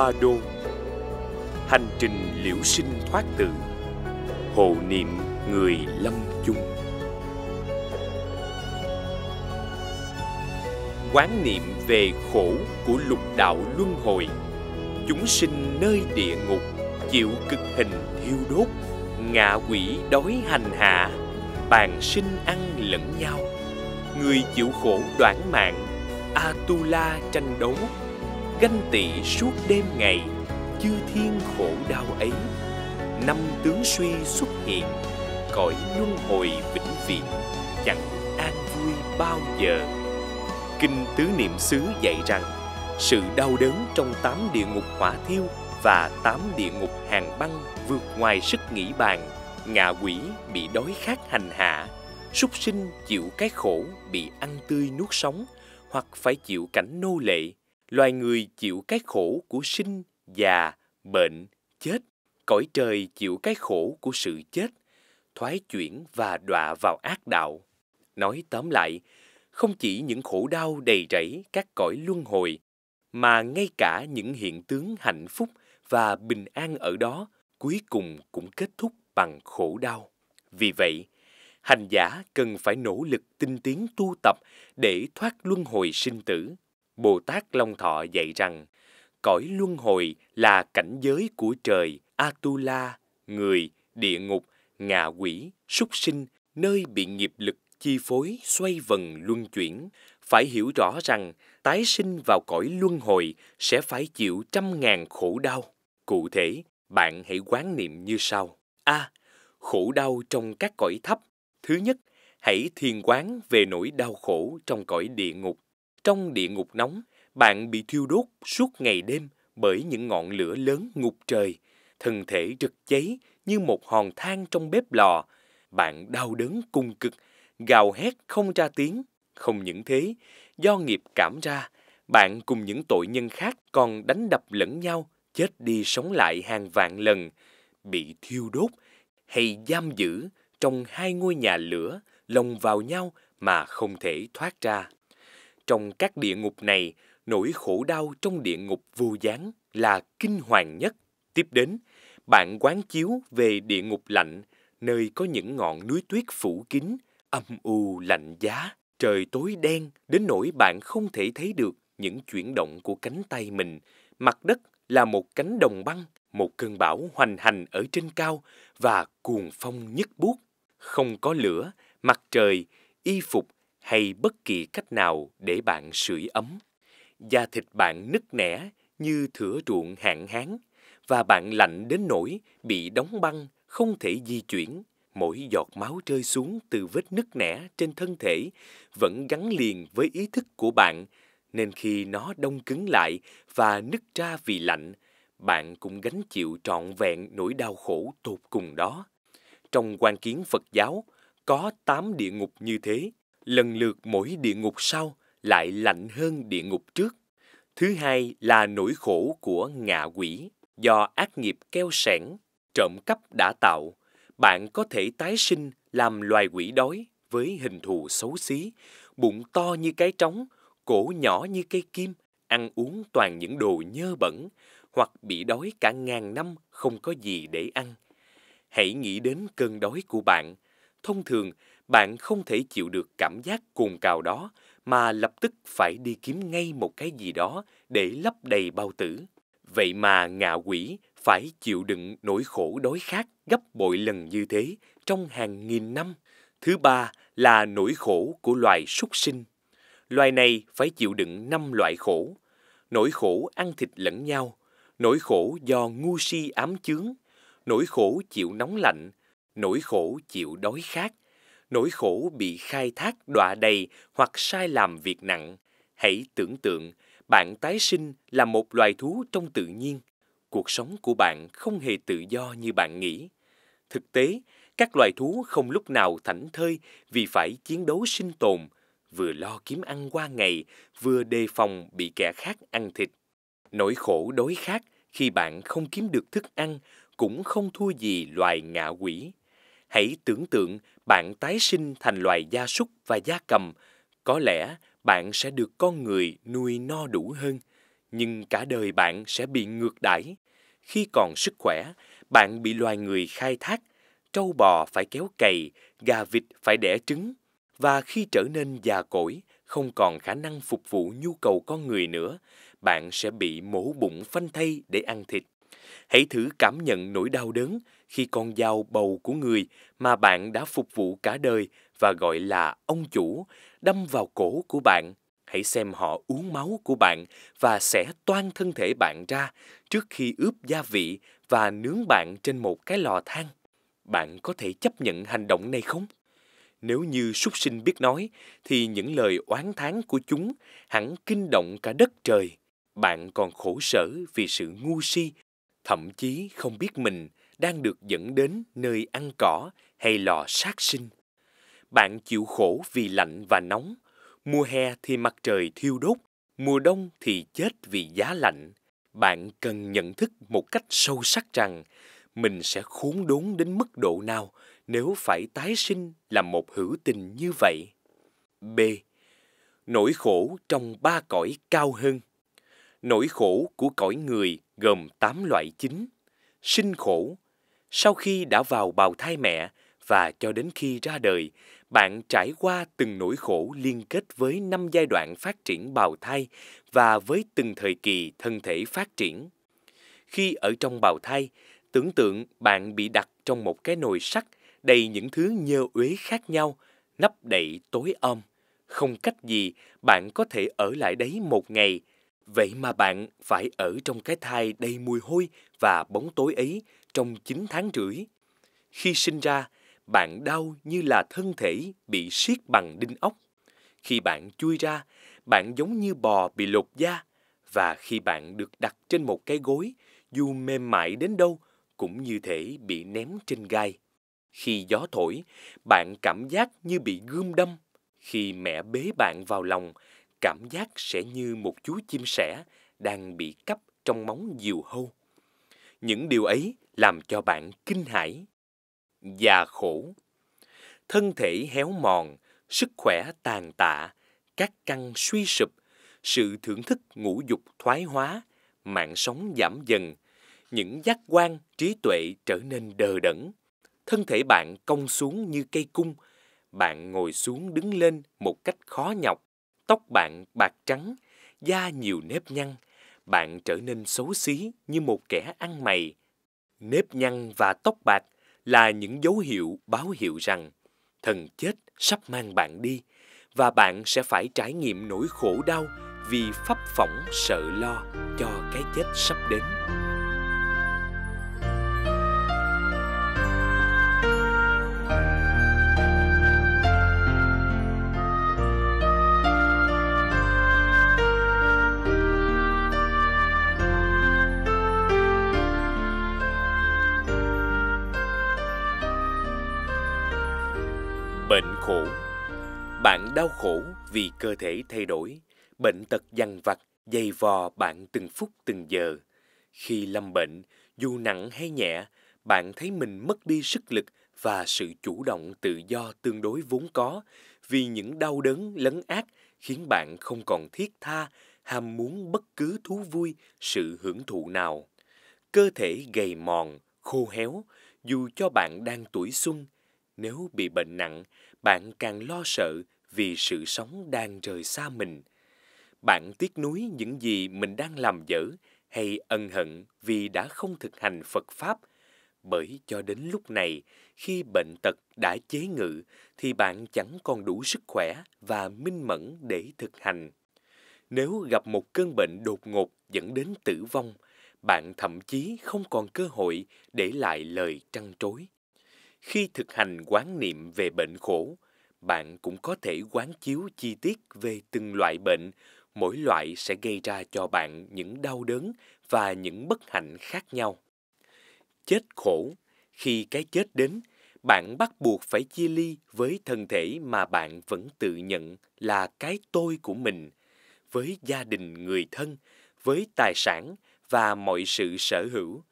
Ba Đô Hành trình liễu sinh thoát tử Hộ niệm người lâm chung Quán niệm về khổ của lục đạo luân hồi Chúng sinh nơi địa ngục Chịu cực hình thiêu đốt Ngạ quỷ đói hành hạ Bàn sinh ăn lẫn nhau Người chịu khổ đoạn mạng Atula tranh đấu ganh tị suốt đêm ngày chư thiên khổ đau ấy năm tướng suy xuất hiện cõi luân hồi vĩnh viễn chẳng an vui bao giờ kinh tứ niệm xứ dạy rằng sự đau đớn trong tám địa ngục hỏa thiêu và tám địa ngục hàng băng vượt ngoài sức nghĩ bàn ngạ quỷ bị đói khát hành hạ súc sinh chịu cái khổ bị ăn tươi nuốt sống hoặc phải chịu cảnh nô lệ loài người chịu cái khổ của sinh, già, bệnh, chết, cõi trời chịu cái khổ của sự chết, thoái chuyển và đọa vào ác đạo. Nói tóm lại, không chỉ những khổ đau đầy rẫy các cõi luân hồi, mà ngay cả những hiện tướng hạnh phúc và bình an ở đó cuối cùng cũng kết thúc bằng khổ đau. Vì vậy, hành giả cần phải nỗ lực tinh tiến tu tập để thoát luân hồi sinh tử Bồ Tát Long Thọ dạy rằng, cõi luân hồi là cảnh giới của trời Atula, người, địa ngục, ngạ quỷ, súc sinh, nơi bị nghiệp lực chi phối xoay vần luân chuyển. Phải hiểu rõ rằng, tái sinh vào cõi luân hồi sẽ phải chịu trăm ngàn khổ đau. Cụ thể, bạn hãy quán niệm như sau. A. Khổ đau trong các cõi thấp. Thứ nhất, hãy thiền quán về nỗi đau khổ trong cõi địa ngục. Trong địa ngục nóng, bạn bị thiêu đốt suốt ngày đêm bởi những ngọn lửa lớn ngục trời. Thân thể rực cháy như một hòn than trong bếp lò. Bạn đau đớn cùng cực, gào hét không ra tiếng. Không những thế, do nghiệp cảm ra, bạn cùng những tội nhân khác còn đánh đập lẫn nhau, chết đi sống lại hàng vạn lần, bị thiêu đốt hay giam giữ trong hai ngôi nhà lửa lồng vào nhau mà không thể thoát ra trong các địa ngục này, nỗi khổ đau trong địa ngục vô gián là kinh hoàng nhất. Tiếp đến, bạn quán chiếu về địa ngục lạnh, nơi có những ngọn núi tuyết phủ kín, âm u lạnh giá, trời tối đen đến nỗi bạn không thể thấy được những chuyển động của cánh tay mình. Mặt đất là một cánh đồng băng, một cơn bão hoành hành ở trên cao và cuồng phong nhức buốt. Không có lửa, mặt trời, y phục hay bất kỳ cách nào để bạn sưởi ấm. Da thịt bạn nứt nẻ như thửa ruộng hạn hán và bạn lạnh đến nỗi bị đóng băng, không thể di chuyển. Mỗi giọt máu rơi xuống từ vết nứt nẻ trên thân thể vẫn gắn liền với ý thức của bạn, nên khi nó đông cứng lại và nứt ra vì lạnh, bạn cũng gánh chịu trọn vẹn nỗi đau khổ tột cùng đó. Trong quan kiến Phật giáo, có tám địa ngục như thế, lần lượt mỗi địa ngục sau lại lạnh hơn địa ngục trước. Thứ hai là nỗi khổ của ngạ quỷ do ác nghiệp keo sẻn, trộm cắp đã tạo. Bạn có thể tái sinh làm loài quỷ đói với hình thù xấu xí, bụng to như cái trống, cổ nhỏ như cây kim, ăn uống toàn những đồ nhơ bẩn, hoặc bị đói cả ngàn năm không có gì để ăn. Hãy nghĩ đến cơn đói của bạn. Thông thường, bạn không thể chịu được cảm giác cuồng cào đó mà lập tức phải đi kiếm ngay một cái gì đó để lấp đầy bao tử. Vậy mà ngạ quỷ phải chịu đựng nỗi khổ đói khát gấp bội lần như thế trong hàng nghìn năm. Thứ ba là nỗi khổ của loài súc sinh. Loài này phải chịu đựng năm loại khổ. Nỗi khổ ăn thịt lẫn nhau, nỗi khổ do ngu si ám chướng, nỗi khổ chịu nóng lạnh, nỗi khổ chịu đói khát nỗi khổ bị khai thác đọa đầy hoặc sai làm việc nặng. Hãy tưởng tượng, bạn tái sinh là một loài thú trong tự nhiên. Cuộc sống của bạn không hề tự do như bạn nghĩ. Thực tế, các loài thú không lúc nào thảnh thơi vì phải chiến đấu sinh tồn, vừa lo kiếm ăn qua ngày, vừa đề phòng bị kẻ khác ăn thịt. Nỗi khổ đối khát khi bạn không kiếm được thức ăn cũng không thua gì loài ngạ quỷ. Hãy tưởng tượng bạn tái sinh thành loài gia súc và gia cầm. Có lẽ bạn sẽ được con người nuôi no đủ hơn, nhưng cả đời bạn sẽ bị ngược đãi. Khi còn sức khỏe, bạn bị loài người khai thác, trâu bò phải kéo cày, gà vịt phải đẻ trứng. Và khi trở nên già cỗi, không còn khả năng phục vụ nhu cầu con người nữa, bạn sẽ bị mổ bụng phanh thây để ăn thịt. Hãy thử cảm nhận nỗi đau đớn, khi con dao bầu của người mà bạn đã phục vụ cả đời và gọi là ông chủ đâm vào cổ của bạn hãy xem họ uống máu của bạn và sẽ toan thân thể bạn ra trước khi ướp gia vị và nướng bạn trên một cái lò than bạn có thể chấp nhận hành động này không nếu như súc sinh biết nói thì những lời oán thán của chúng hẳn kinh động cả đất trời bạn còn khổ sở vì sự ngu si thậm chí không biết mình đang được dẫn đến nơi ăn cỏ hay lò sát sinh. Bạn chịu khổ vì lạnh và nóng, mùa hè thì mặt trời thiêu đốt, mùa đông thì chết vì giá lạnh. Bạn cần nhận thức một cách sâu sắc rằng mình sẽ khốn đốn đến mức độ nào nếu phải tái sinh làm một hữu tình như vậy. B. Nỗi khổ trong ba cõi cao hơn. Nỗi khổ của cõi người gồm 8 loại chính: sinh khổ, sau khi đã vào bào thai mẹ và cho đến khi ra đời, bạn trải qua từng nỗi khổ liên kết với năm giai đoạn phát triển bào thai và với từng thời kỳ thân thể phát triển. Khi ở trong bào thai, tưởng tượng bạn bị đặt trong một cái nồi sắt đầy những thứ nhơ uế khác nhau, nắp đậy tối om. Không cách gì bạn có thể ở lại đấy một ngày. Vậy mà bạn phải ở trong cái thai đầy mùi hôi và bóng tối ấy trong 9 tháng rưỡi. Khi sinh ra, bạn đau như là thân thể bị siết bằng đinh ốc. Khi bạn chui ra, bạn giống như bò bị lột da. Và khi bạn được đặt trên một cái gối, dù mềm mại đến đâu, cũng như thể bị ném trên gai. Khi gió thổi, bạn cảm giác như bị gươm đâm. Khi mẹ bế bạn vào lòng, cảm giác sẽ như một chú chim sẻ đang bị cắp trong móng diều hâu. Những điều ấy làm cho bạn kinh hãi. Già khổ, thân thể héo mòn, sức khỏe tàn tạ, các căn suy sụp, sự thưởng thức ngũ dục thoái hóa, mạng sống giảm dần, những giác quan trí tuệ trở nên đờ đẫn, thân thể bạn cong xuống như cây cung, bạn ngồi xuống đứng lên một cách khó nhọc, tóc bạn bạc trắng, da nhiều nếp nhăn, bạn trở nên xấu xí như một kẻ ăn mày, nếp nhăn và tóc bạc là những dấu hiệu báo hiệu rằng thần chết sắp mang bạn đi và bạn sẽ phải trải nghiệm nỗi khổ đau vì pháp phỏng sợ lo cho cái chết sắp đến. Bạn đau khổ vì cơ thể thay đổi, bệnh tật dằn vặt, dày vò bạn từng phút từng giờ. Khi lâm bệnh, dù nặng hay nhẹ, bạn thấy mình mất đi sức lực và sự chủ động tự do tương đối vốn có vì những đau đớn lấn át khiến bạn không còn thiết tha, ham muốn bất cứ thú vui, sự hưởng thụ nào. Cơ thể gầy mòn, khô héo, dù cho bạn đang tuổi xuân, nếu bị bệnh nặng, bạn càng lo sợ vì sự sống đang rời xa mình. Bạn tiếc nuối những gì mình đang làm dở hay ân hận vì đã không thực hành Phật Pháp. Bởi cho đến lúc này, khi bệnh tật đã chế ngự, thì bạn chẳng còn đủ sức khỏe và minh mẫn để thực hành. Nếu gặp một cơn bệnh đột ngột dẫn đến tử vong, bạn thậm chí không còn cơ hội để lại lời trăn trối. Khi thực hành quán niệm về bệnh khổ, bạn cũng có thể quán chiếu chi tiết về từng loại bệnh, mỗi loại sẽ gây ra cho bạn những đau đớn và những bất hạnh khác nhau. Chết khổ, khi cái chết đến, bạn bắt buộc phải chia ly với thân thể mà bạn vẫn tự nhận là cái tôi của mình, với gia đình người thân, với tài sản và mọi sự sở hữu,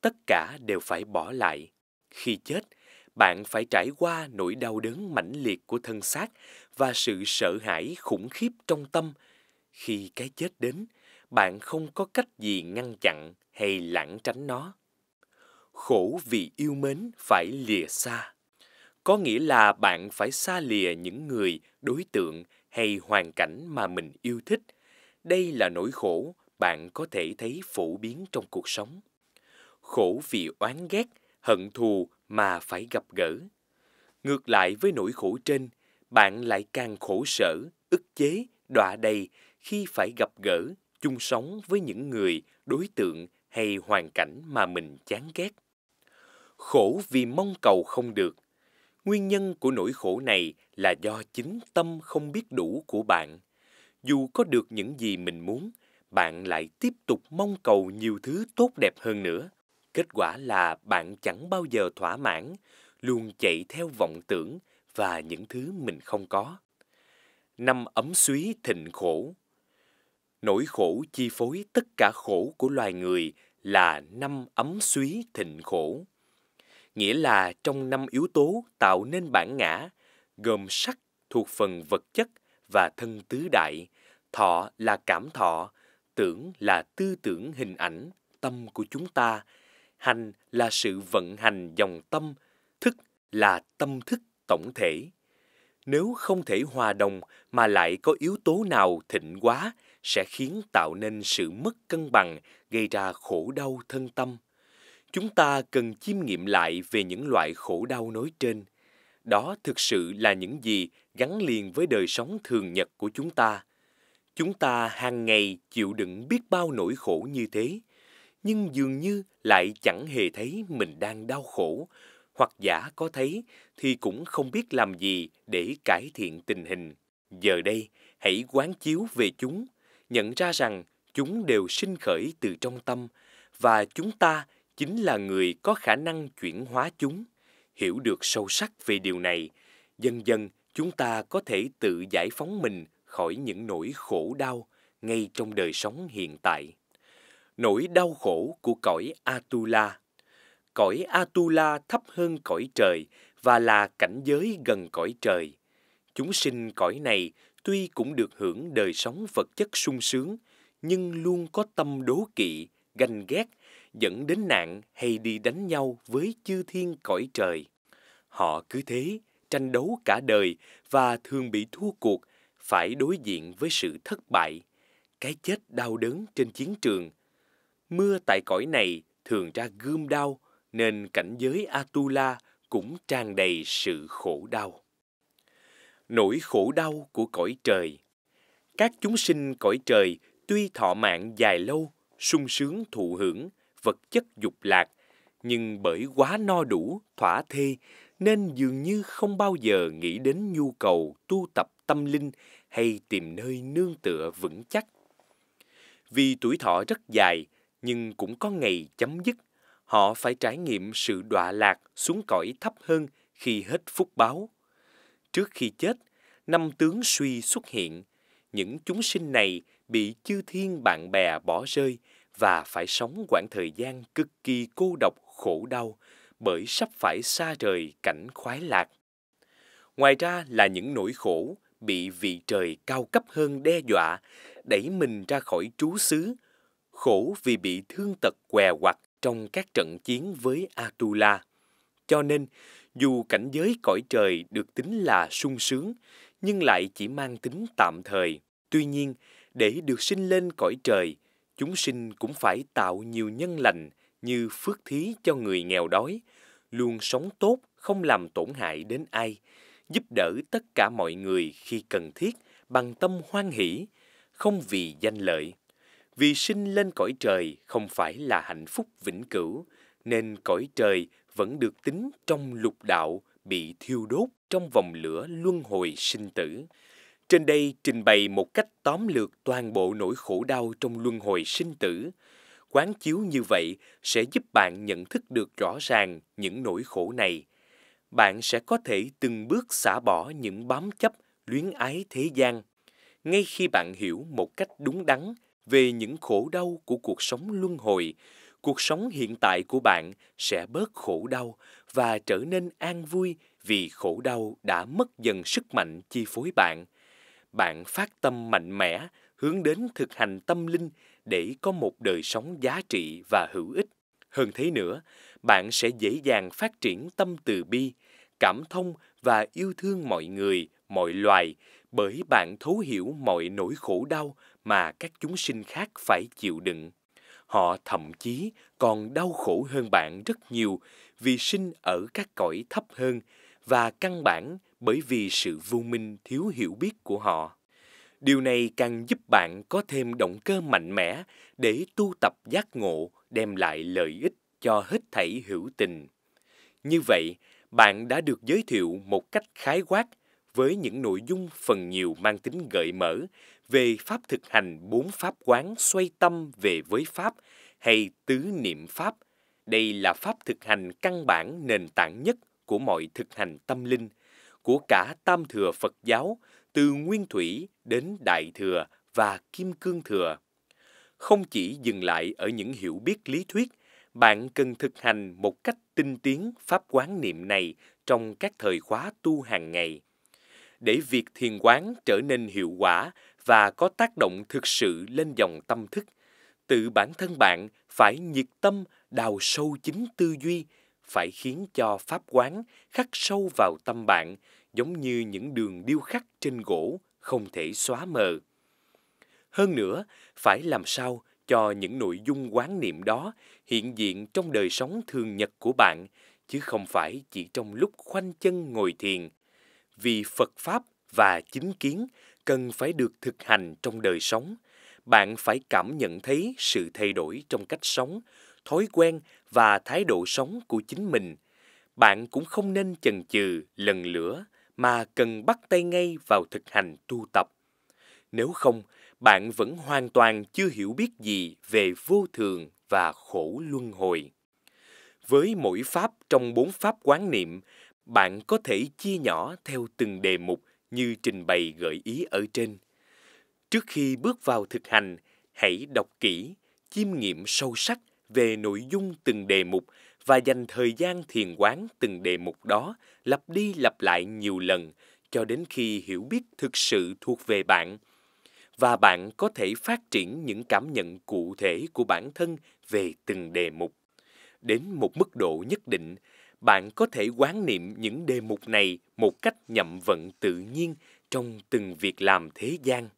tất cả đều phải bỏ lại. Khi chết, bạn phải trải qua nỗi đau đớn mãnh liệt của thân xác và sự sợ hãi khủng khiếp trong tâm. Khi cái chết đến, bạn không có cách gì ngăn chặn hay lãng tránh nó. Khổ vì yêu mến phải lìa xa. Có nghĩa là bạn phải xa lìa những người, đối tượng hay hoàn cảnh mà mình yêu thích. Đây là nỗi khổ bạn có thể thấy phổ biến trong cuộc sống. Khổ vì oán ghét, hận thù mà phải gặp gỡ. Ngược lại với nỗi khổ trên, bạn lại càng khổ sở, ức chế, đọa đầy khi phải gặp gỡ, chung sống với những người, đối tượng hay hoàn cảnh mà mình chán ghét. Khổ vì mong cầu không được. Nguyên nhân của nỗi khổ này là do chính tâm không biết đủ của bạn. Dù có được những gì mình muốn, bạn lại tiếp tục mong cầu nhiều thứ tốt đẹp hơn nữa Kết quả là bạn chẳng bao giờ thỏa mãn, luôn chạy theo vọng tưởng và những thứ mình không có. Năm ấm suý thịnh khổ Nỗi khổ chi phối tất cả khổ của loài người là năm ấm suý thịnh khổ. Nghĩa là trong năm yếu tố tạo nên bản ngã, gồm sắc thuộc phần vật chất và thân tứ đại, thọ là cảm thọ, tưởng là tư tưởng hình ảnh, tâm của chúng ta hành là sự vận hành dòng tâm, thức là tâm thức tổng thể. Nếu không thể hòa đồng mà lại có yếu tố nào thịnh quá sẽ khiến tạo nên sự mất cân bằng, gây ra khổ đau thân tâm. Chúng ta cần chiêm nghiệm lại về những loại khổ đau nói trên. Đó thực sự là những gì gắn liền với đời sống thường nhật của chúng ta. Chúng ta hàng ngày chịu đựng biết bao nỗi khổ như thế – nhưng dường như lại chẳng hề thấy mình đang đau khổ, hoặc giả có thấy thì cũng không biết làm gì để cải thiện tình hình. Giờ đây, hãy quán chiếu về chúng, nhận ra rằng chúng đều sinh khởi từ trong tâm và chúng ta chính là người có khả năng chuyển hóa chúng. Hiểu được sâu sắc về điều này, dần dần chúng ta có thể tự giải phóng mình khỏi những nỗi khổ đau ngay trong đời sống hiện tại nỗi đau khổ của cõi Atula. Cõi Atula thấp hơn cõi trời và là cảnh giới gần cõi trời. Chúng sinh cõi này tuy cũng được hưởng đời sống vật chất sung sướng, nhưng luôn có tâm đố kỵ, ganh ghét, dẫn đến nạn hay đi đánh nhau với chư thiên cõi trời. Họ cứ thế, tranh đấu cả đời và thường bị thua cuộc, phải đối diện với sự thất bại. Cái chết đau đớn trên chiến trường – mưa tại cõi này thường ra gươm đau nên cảnh giới Atula cũng tràn đầy sự khổ đau. Nỗi khổ đau của cõi trời Các chúng sinh cõi trời tuy thọ mạng dài lâu, sung sướng thụ hưởng, vật chất dục lạc, nhưng bởi quá no đủ, thỏa thê, nên dường như không bao giờ nghĩ đến nhu cầu tu tập tâm linh hay tìm nơi nương tựa vững chắc. Vì tuổi thọ rất dài, nhưng cũng có ngày chấm dứt. Họ phải trải nghiệm sự đọa lạc xuống cõi thấp hơn khi hết phúc báo. Trước khi chết, năm tướng suy xuất hiện. Những chúng sinh này bị chư thiên bạn bè bỏ rơi và phải sống quãng thời gian cực kỳ cô độc khổ đau bởi sắp phải xa rời cảnh khoái lạc. Ngoài ra là những nỗi khổ bị vị trời cao cấp hơn đe dọa, đẩy mình ra khỏi trú xứ, khổ vì bị thương tật què quặt trong các trận chiến với Atula. Cho nên, dù cảnh giới cõi trời được tính là sung sướng, nhưng lại chỉ mang tính tạm thời. Tuy nhiên, để được sinh lên cõi trời, chúng sinh cũng phải tạo nhiều nhân lành như phước thí cho người nghèo đói, luôn sống tốt, không làm tổn hại đến ai, giúp đỡ tất cả mọi người khi cần thiết bằng tâm hoan hỷ, không vì danh lợi vì sinh lên cõi trời không phải là hạnh phúc vĩnh cửu, nên cõi trời vẫn được tính trong lục đạo bị thiêu đốt trong vòng lửa luân hồi sinh tử. Trên đây trình bày một cách tóm lược toàn bộ nỗi khổ đau trong luân hồi sinh tử. Quán chiếu như vậy sẽ giúp bạn nhận thức được rõ ràng những nỗi khổ này. Bạn sẽ có thể từng bước xả bỏ những bám chấp luyến ái thế gian. Ngay khi bạn hiểu một cách đúng đắn về những khổ đau của cuộc sống luân hồi cuộc sống hiện tại của bạn sẽ bớt khổ đau và trở nên an vui vì khổ đau đã mất dần sức mạnh chi phối bạn bạn phát tâm mạnh mẽ hướng đến thực hành tâm linh để có một đời sống giá trị và hữu ích hơn thế nữa bạn sẽ dễ dàng phát triển tâm từ bi cảm thông và yêu thương mọi người mọi loài bởi bạn thấu hiểu mọi nỗi khổ đau mà các chúng sinh khác phải chịu đựng. Họ thậm chí còn đau khổ hơn bạn rất nhiều vì sinh ở các cõi thấp hơn và căn bản bởi vì sự vô minh thiếu hiểu biết của họ. Điều này càng giúp bạn có thêm động cơ mạnh mẽ để tu tập giác ngộ đem lại lợi ích cho hết thảy hữu tình. Như vậy, bạn đã được giới thiệu một cách khái quát với những nội dung phần nhiều mang tính gợi mở về pháp thực hành bốn pháp quán xoay tâm về với pháp hay tứ niệm pháp. Đây là pháp thực hành căn bản nền tảng nhất của mọi thực hành tâm linh, của cả Tam Thừa Phật giáo, từ Nguyên Thủy đến Đại Thừa và Kim Cương Thừa. Không chỉ dừng lại ở những hiểu biết lý thuyết, bạn cần thực hành một cách tinh tiến pháp quán niệm này trong các thời khóa tu hàng ngày để việc thiền quán trở nên hiệu quả và có tác động thực sự lên dòng tâm thức tự bản thân bạn phải nhiệt tâm đào sâu chính tư duy phải khiến cho pháp quán khắc sâu vào tâm bạn giống như những đường điêu khắc trên gỗ không thể xóa mờ hơn nữa phải làm sao cho những nội dung quán niệm đó hiện diện trong đời sống thường nhật của bạn chứ không phải chỉ trong lúc khoanh chân ngồi thiền vì Phật Pháp và chính kiến cần phải được thực hành trong đời sống. Bạn phải cảm nhận thấy sự thay đổi trong cách sống, thói quen và thái độ sống của chính mình. Bạn cũng không nên chần chừ lần lửa mà cần bắt tay ngay vào thực hành tu tập. Nếu không, bạn vẫn hoàn toàn chưa hiểu biết gì về vô thường và khổ luân hồi. Với mỗi pháp trong bốn pháp quán niệm bạn có thể chia nhỏ theo từng đề mục như trình bày gợi ý ở trên. Trước khi bước vào thực hành, hãy đọc kỹ, chiêm nghiệm sâu sắc về nội dung từng đề mục và dành thời gian thiền quán từng đề mục đó lặp đi lặp lại nhiều lần cho đến khi hiểu biết thực sự thuộc về bạn và bạn có thể phát triển những cảm nhận cụ thể của bản thân về từng đề mục đến một mức độ nhất định bạn có thể quán niệm những đề mục này một cách nhậm vận tự nhiên trong từng việc làm thế gian,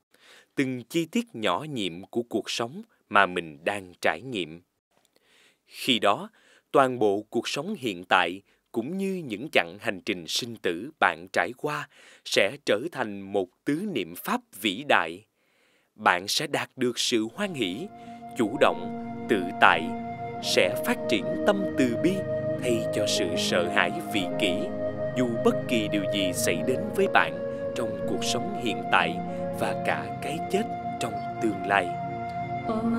từng chi tiết nhỏ nhiệm của cuộc sống mà mình đang trải nghiệm. Khi đó, toàn bộ cuộc sống hiện tại cũng như những chặng hành trình sinh tử bạn trải qua sẽ trở thành một tứ niệm pháp vĩ đại. Bạn sẽ đạt được sự hoan hỷ, chủ động, tự tại, sẽ phát triển tâm từ bi thay cho sự sợ hãi vì kỷ dù bất kỳ điều gì xảy đến với bạn trong cuộc sống hiện tại và cả cái chết trong tương lai. Om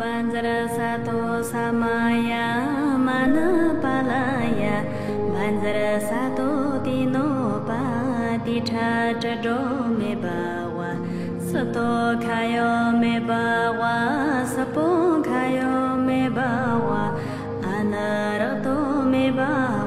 Banjara Samaya Manapalaya Banjara Sato Tino Mebawa Sato Kayo Mebawa Sapo Kayo Mebawa divine.